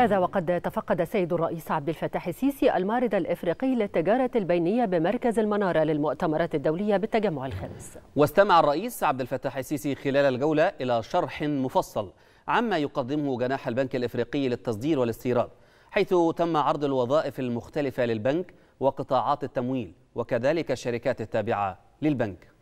هذا وقد تفقد سيد الرئيس عبد الفتاح السيسي المعرض الافريقي للتجاره البينيه بمركز المناره للمؤتمرات الدوليه بالتجمع الخامس. واستمع الرئيس عبد الفتاح السيسي خلال الجوله الى شرح مفصل عما يقدمه جناح البنك الافريقي للتصدير والاستيراد، حيث تم عرض الوظائف المختلفه للبنك وقطاعات التمويل وكذلك الشركات التابعه للبنك.